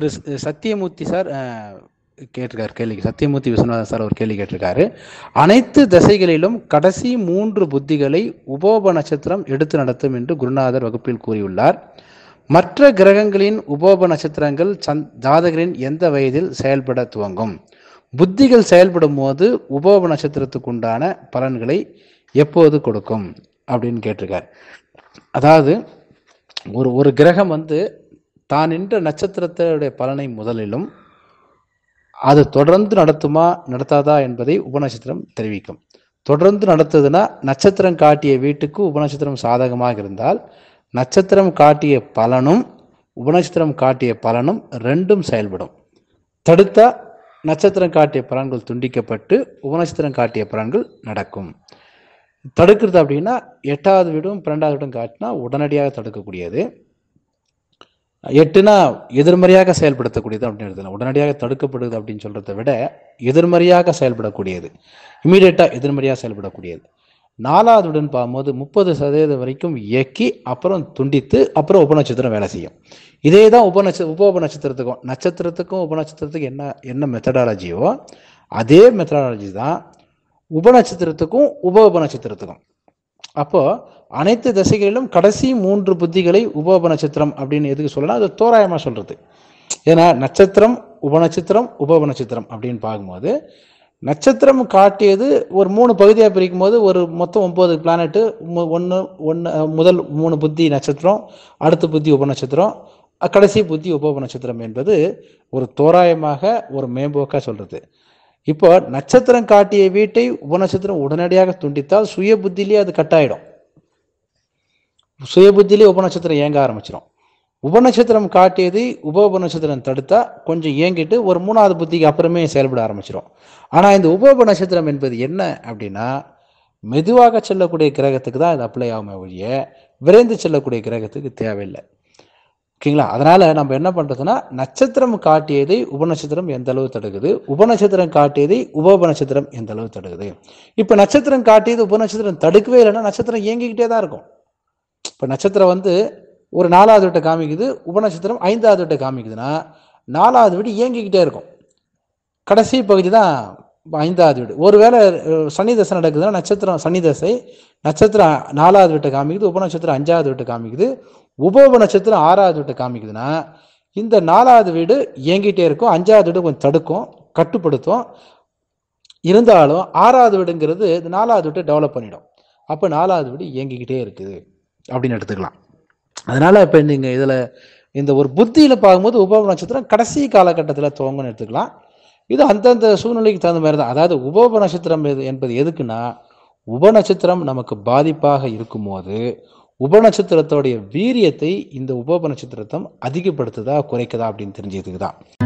திரு Sathyamoorthy sir கேட்டிருக்காரு கேள்வி Sathyamoorthy Viswanathan sir ஒரு கேள்வி கேட்டிருக்காரு அனைத்து திசைகளிலும் கடைசி மூன்று புத்திகளை உபோப நட்சத்திரம் எடுத்து நடத்தும் என்று குருநாதர் வகுப்பில் கூறியுள்ளார் மற்ற கிரகங்களின் உபோப நட்சத்திரங்கள் சந் ஜாதகரின் எந்த வயதில் செயல்பட துவங்கும் புத்திகள் செயல்படும் போது உபோப நட்சத்திரத்துக்குண்டான பலன்களை எப்போது கொடுக்கும் அப்படின்னு கேட்டிருக்கார் அதாவது ஒரு ஒரு கிரகம் வந்து தான் நின்ற நட்சத்திரத்தினுடைய பலனை முதலிலும் அது தொடர்ந்து நடத்துமா நடத்தாதா என்பதை உபநட்சத்திரம் தெரிவிக்கும் தொடர்ந்து நடத்துதுன்னா நட்சத்திரம் காட்டிய வீட்டுக்கு உபநட்சத்திரம் சாதகமாக இருந்தால் நட்சத்திரம் காட்டிய பலனும் உபநட்சத்திரம் காட்டிய பலனும் ரெண்டும் செயல்படும் தடுத்தா நட்சத்திரம் காட்டிய பலன்கள் துண்டிக்கப்பட்டு உபநட்சத்திரம் காட்டிய பலன்கள் நடக்கும் தடுக்கிறது அப்படின்னா எட்டாவது வீடும் பன்னெண்டாவது வீடும் காட்டினா உடனடியாக தடுக்கக்கூடியது எட்டுனா எதிர்மறையாக செயல்படுத்தக்கூடியது அப்படின்னு எழுதலாம் உடனடியாக தடுக்கப்படுது அப்படின்னு சொல்றதை விட எதிர்மறையாக செயல்படக்கூடியது இமீடியட்டா எதிர்மறையாக செயல்படக்கூடியது நாலாவதுடன் பார்க்கும்போது முப்பது சதவீதம் வரைக்கும் இயக்கி அப்புறம் துண்டித்து அப்புறம் உபநட்சத்திரம் வேலை செய்யும் இதே தான் உபநட்ச உப உபநட்சத்திரத்துக்கும் நட்சத்திரத்துக்கும் உபநட்சத்திரத்துக்கும் என்ன என்ன மெத்தடாலஜியோ அதே மெத்தடாலஜி தான் உபநட்சத்திரத்துக்கும் உப உபநட்சத்திரத்துக்கும் அப்போ அனைத்து திசைகளிலும் கடைசி மூன்று புத்திகளை உபோப நட்சத்திரம் அப்படின்னு எதுக்கு சொல்லலாம் அது தோராயமாக சொல்கிறது ஏன்னா நட்சத்திரம் உபநட்சத்திரம் உபோப நட்சத்திரம் அப்படின்னு பார்க்கும்போது நட்சத்திரம் காட்டியது ஒரு மூணு பகுதியாக பிரிக்கும் போது ஒரு மொத்தம் ஒன்பது பிளானெட்டு ஒன்று ஒன்று முதல் மூணு புத்தி நட்சத்திரம் அடுத்த புத்தி உபநட்சத்திரம் கடைசி புத்தி உபோப நட்சத்திரம் என்பது ஒரு தோராயமாக ஒரு மேம்போக்காக சொல்கிறது இப்போ நட்சத்திரம் காட்டிய வீட்டை உபநட்சத்திரம் உடனடியாக துண்டித்தால் சுய புத்திலேயே அது கட்டாயிடும் சுய புத்திலேயே உபநட்சத்திரம் இயங்க ஆரம்பிச்சிடும் உபநட்சத்திரம் காட்டியதை உப உபநட்சத்திரம் தடுத்தா கொஞ்சம் இயங்கிட்டு ஒரு மூணாவது புத்திக்கு அப்புறமே செயல்பட ஆரம்பிச்சிடும் ஆனால் இந்த உப உபநட்சத்திரம் என்பது என்ன அப்படின்னா மெதுவாக செல்லக்கூடிய கிரகத்துக்கு தான் இது அப்ளை ஆகுமே ஒழிய விரைந்து செல்லக்கூடிய கிரகத்துக்கு தேவையில்லை ஓகேங்களா அதனால நம்ம என்ன பண்றதுன்னா நட்சத்திரம் காட்டியதை உபநட்சத்திரம் எந்த அளவு தடுக்குது உபநட்சத்திரம் காட்டியதை உபநட்சத்திரம் எந்த அளவு தடுக்குது இப்ப நட்சத்திரம் காட்டியது உபநட்சத்திரம் தடுக்கவே இல்லைன்னா நட்சத்திரம் இயங்கிக்கிட்டே தான் இருக்கும் இப்ப நட்சத்திரம் வந்து ஒரு நாலாவது விட்ட காமிக்குது உபநட்சத்திரம் ஐந்தாவது விட்ட காமிக்குதுன்னா நாலாவது வீடு இயங்கிக்கிட்டே இருக்கும் கடைசி பகுதி தான் ஐந்தாவது வீடு ஒருவேளை சனி தசை நடக்குதுன்னா நட்சத்திரம் சனி தசை நட்சத்திரம் நாலாவது வீட்டை காமிக்குது உபநட்சத்திரம் அஞ்சாவது விட்டு காமிக்குது உபோப நட்சத்திரம் ஆறாவது வீட்டை காமிக்குதுன்னா இந்த நாலாவது வீடு இயங்கிட்டே இருக்கும் அஞ்சாவது வீடு கொஞ்சம் தடுக்கும் கட்டுப்படுத்தும் இருந்தாலும் ஆறாவது வீடுங்கிறது இந்த நாலாவது வீட்டை டெவலப் பண்ணிடும் அப்போ நாலாவது வீடு இயங்கிக்கிட்டே இருக்குது அப்படின்னு எடுத்துக்கலாம் அதனால் இப்போ நீங்கள் இதில் இந்த ஒரு புத்தியில் பார்க்கும்போது உபோப நட்சத்திரம் கடைசி காலகட்டத்தில் துவங்கன்னு எடுத்துக்கலாம் இது அந்தந்த சூழ்நிலைக்கு தகுந்த மாதிரி தான் அதாவது உபோப நட்சத்திரம் என்பது எதுக்குன்னா உபநட்சத்திரம் நமக்கு பாதிப்பாக இருக்கும்போது உபநட்சத்திரத்தோடைய வீரியத்தை இந்த உப நட்சத்திரத்தம் அதிகப்படுத்துதா குறைக்குதா அப்படின்னு தெரிஞ்சதுக்கு தான்